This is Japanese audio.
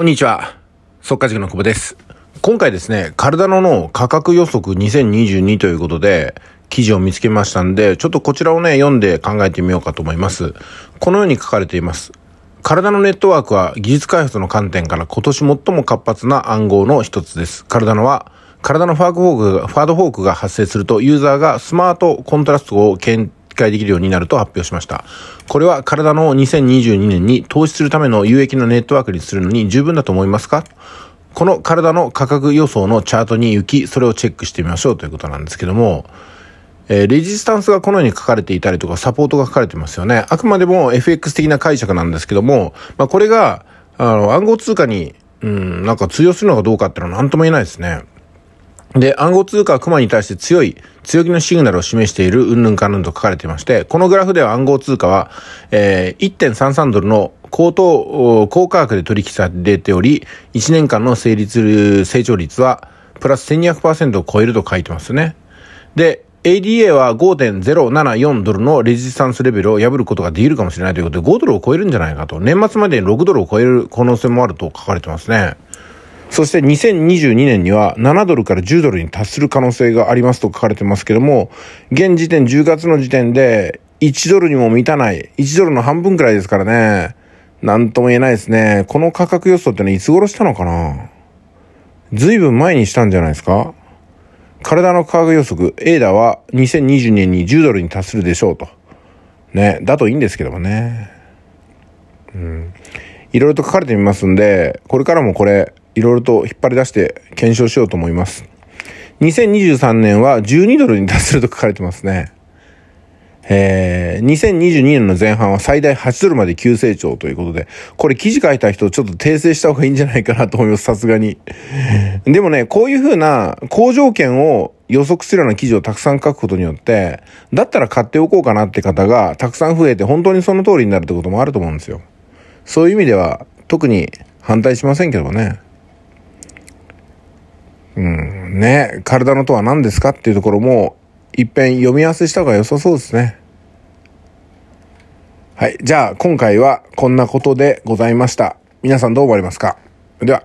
こんにちは。速稼塾の久保です。今回ですね、体の脳価格予測2022ということで、記事を見つけましたんで、ちょっとこちらをね、読んで考えてみようかと思います。このように書かれています。体のネットワークは技術開発の観点から今年最も活発な暗号の一つです。体のは、体のファーフォークファードフォークが発生するとユーザーがスマートコントラストを検控えできるようになると発表しました。これは体の2022年に投資するための有益なネットワークにするのに十分だと思いますかこの体の価格予想のチャートに行き、それをチェックしてみましょうということなんですけども、えー、レジスタンスがこのように書かれていたりとか、サポートが書かれてますよね。あくまでも FX 的な解釈なんですけども、まあ、これが、あの、暗号通貨に、うん、なんか通用するのかどうかっていうのは何とも言えないですね。で、暗号通貨は熊に対して強い、強気のシグナルを示している、うんぬんかぬんと書かれていまして、このグラフでは暗号通貨は、えー、1.33ドルの高等、高価格で取引されており、1年間の成立、成長率は、プラス1200%を超えると書いてますね。で、ADA は5.074ドルのレジスタンスレベルを破ることができるかもしれないということで、5ドルを超えるんじゃないかと。年末までに6ドルを超える可能性もあると書かれてますね。そして2022年には7ドルから10ドルに達する可能性がありますと書かれてますけども、現時点10月の時点で1ドルにも満たない、1ドルの半分くらいですからね、なんとも言えないですね。この価格予想ってのはいつ頃したのかなずいぶん前にしたんじゃないですか体の価格予測、エーダは2020年に10ドルに達するでしょうと。ね、だといいんですけどもね。うん。いろいろと書かれてみますんで、これからもこれ、いろいろと引っ張り出して検証しようと思います。2023年は12ドルに達すると書かれてますね。えー、2022年の前半は最大8ドルまで急成長ということで、これ記事書いた人ちょっと訂正した方がいいんじゃないかなと思います、さすがに。でもね、こういうふうな好条件を予測するような記事をたくさん書くことによって、だったら買っておこうかなって方がたくさん増えて本当にその通りになるってこともあると思うんですよ。そういう意味では特に反対しませんけどね。ね、体のとは何ですかっていうところも、いっぺん読み合わせした方が良さそうですね。はい。じゃあ、今回はこんなことでございました。皆さんどう思われますかでは。